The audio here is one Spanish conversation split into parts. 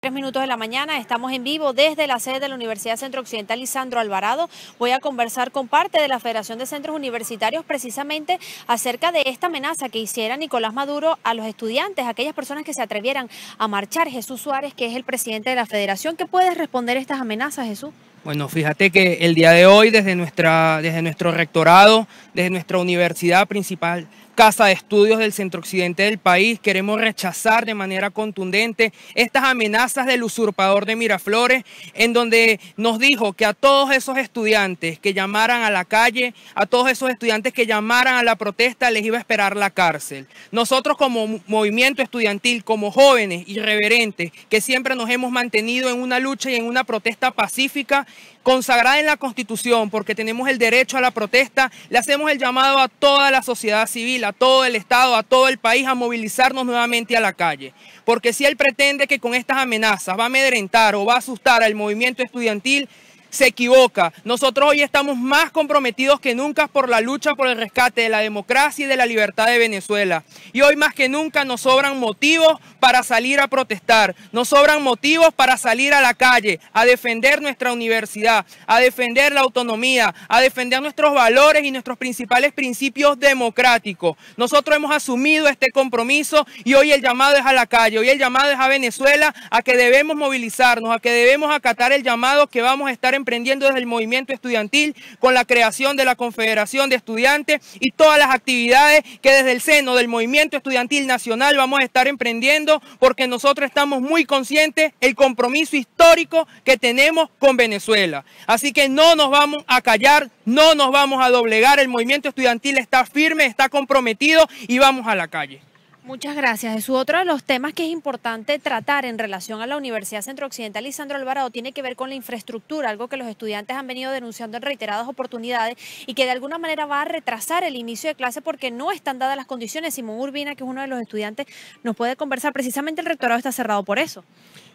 Tres minutos de la mañana, estamos en vivo desde la sede de la Universidad Centro Occidental Lisandro Alvarado. Voy a conversar con parte de la Federación de Centros Universitarios precisamente acerca de esta amenaza que hiciera Nicolás Maduro a los estudiantes, a aquellas personas que se atrevieran a marchar. Jesús Suárez, que es el presidente de la Federación, ¿qué puedes responder a estas amenazas, Jesús? Bueno, fíjate que el día de hoy desde, nuestra, desde nuestro rectorado, desde nuestra universidad principal, Casa de Estudios del Centro Occidente del país. Queremos rechazar de manera contundente estas amenazas del usurpador de Miraflores, en donde nos dijo que a todos esos estudiantes que llamaran a la calle, a todos esos estudiantes que llamaran a la protesta, les iba a esperar la cárcel. Nosotros como movimiento estudiantil, como jóvenes irreverentes, que siempre nos hemos mantenido en una lucha y en una protesta pacífica, consagrada en la Constitución, porque tenemos el derecho a la protesta, le hacemos el llamado a toda la sociedad civil, a todo el Estado, a todo el país a movilizarnos nuevamente a la calle. Porque si él pretende que con estas amenazas va a amedrentar o va a asustar al movimiento estudiantil, se equivoca. Nosotros hoy estamos más comprometidos que nunca por la lucha por el rescate de la democracia y de la libertad de Venezuela. Y hoy más que nunca nos sobran motivos para salir a protestar, nos sobran motivos para salir a la calle, a defender nuestra universidad, a defender la autonomía, a defender nuestros valores y nuestros principales principios democráticos. Nosotros hemos asumido este compromiso y hoy el llamado es a la calle, hoy el llamado es a Venezuela a que debemos movilizarnos, a que debemos acatar el llamado que vamos a estar emprendiendo desde el movimiento estudiantil con la creación de la Confederación de Estudiantes y todas las actividades que desde el seno del movimiento estudiantil nacional vamos a estar emprendiendo porque nosotros estamos muy conscientes el compromiso histórico que tenemos con Venezuela. Así que no nos vamos a callar, no nos vamos a doblegar, el movimiento estudiantil está firme, está comprometido y vamos a la calle. Muchas gracias, Es Otro de los temas que es importante tratar en relación a la Universidad Centro Occidental, Lisandro Alvarado tiene que ver con la infraestructura, algo que los estudiantes han venido denunciando en reiteradas oportunidades y que de alguna manera va a retrasar el inicio de clase porque no están dadas las condiciones. Simón Urbina, que es uno de los estudiantes, nos puede conversar. Precisamente el rectorado está cerrado por eso.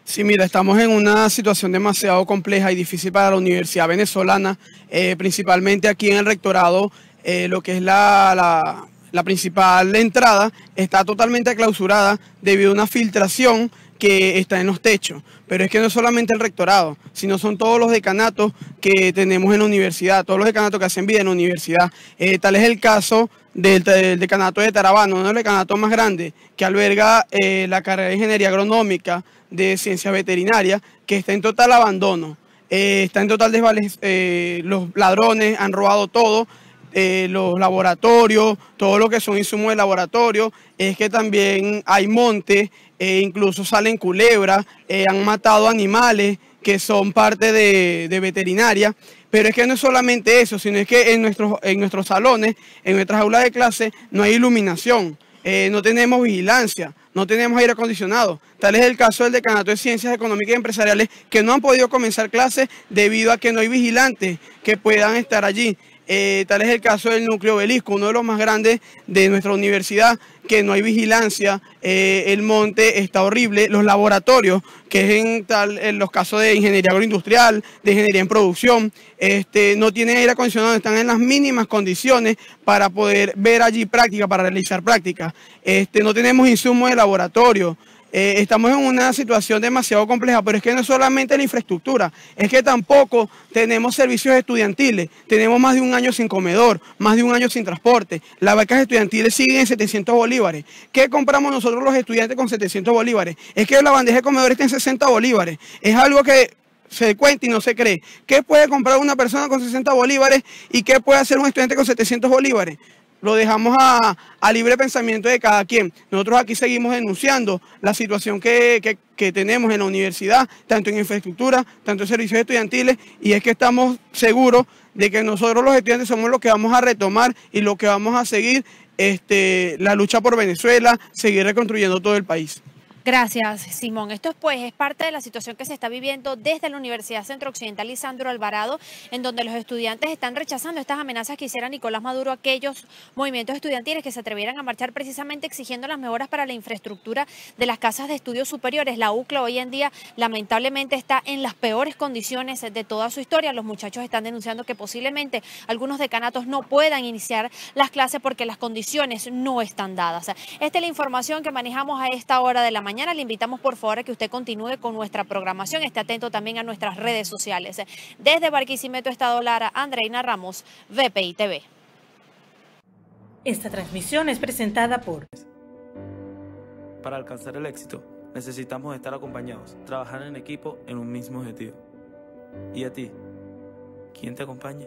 Sí, mira, estamos en una situación demasiado compleja y difícil para la Universidad Venezolana, eh, principalmente aquí en el rectorado, eh, lo que es la la principal entrada está totalmente clausurada debido a una filtración que está en los techos. Pero es que no es solamente el rectorado, sino son todos los decanatos que tenemos en la universidad, todos los decanatos que hacen vida en la universidad. Eh, tal es el caso del, decanato de Tarabano, uno de los más grande que alberga eh, la carrera de ingeniería agronómica de ciencia veterinaria que está en total abandono. Eh, está en total desvales, los ladrones han robado todo, eh, los laboratorios, todo lo que son insumos de laboratorio, es que también hay montes, e incluso salen culebras, eh, han matado animales que son parte de, de, veterinaria. Pero es que no es solamente eso, sino es que en nuestros, en nuestros salones, en nuestras aulas de clase, no hay iluminación, eh, no tenemos vigilancia no tenemos aire acondicionado. Tal es el caso del Decanato de Ciencias Económicas y Empresariales, que no han podido comenzar clases debido a que no hay vigilantes que puedan estar allí. Eh, tal es el caso del núcleo Belisco, uno de los más grandes de nuestra universidad, que no hay vigilancia, eh, el monte está horrible, los laboratorios, que es en, los casos de ingeniería agroindustrial, de ingeniería en producción, este, no tienen aire acondicionado, están en las mínimas condiciones para poder ver allí práctica, para realizar práctica, Este, no tenemos insumos de laboratorio. Eh, estamos en una situación demasiado compleja, pero es que no es solamente la infraestructura, es que tampoco tenemos servicios estudiantiles, tenemos más de un año sin comedor, más de un año sin transporte, las becas estudiantiles siguen en 700 bolívares. ¿Qué compramos nosotros los estudiantes con 700 bolívares? Es que la bandeja de comedor está en 60 bolívares, es algo que se cuenta y no se cree. ¿Qué puede comprar una persona con 60 bolívares y qué puede hacer un estudiante con 700 bolívares? lo dejamos a, libre pensamiento de cada quien. Nosotros aquí seguimos denunciando la situación que, tenemos en la universidad, tanto en infraestructura, tanto en servicios estudiantiles, y es que estamos seguros de que nosotros los estudiantes somos los que vamos a retomar y los que vamos a seguir este, la lucha por Venezuela, seguir reconstruyendo todo el país. Gracias, Simón. Esto es, pues, es parte de la situación que se está viviendo desde la Universidad Centro Occidental Lisandro Alvarado, en donde los estudiantes están rechazando estas amenazas que hiciera Nicolás Maduro a aquellos movimientos estudiantiles que se atrevieran a marchar precisamente exigiendo las mejoras para la infraestructura de las casas de estudios superiores. La UCLA hoy en día lamentablemente está en las peores condiciones de toda su historia. Los muchachos están denunciando que posiblemente algunos decanatos no puedan iniciar las clases porque las condiciones no están dadas. Esta es la información que manejamos a esta hora de la mañana mañana. Le invitamos por favor a que usted continúe con nuestra programación. Esté atento también a nuestras redes sociales. Desde Barquisimeto, Estado Lara, Andreina Ramos, VPI TV. Esta transmisión es presentada por... Para alcanzar el éxito, necesitamos estar acompañados, trabajar en equipo en un mismo objetivo. ¿Y a ti? ¿Quién te acompaña?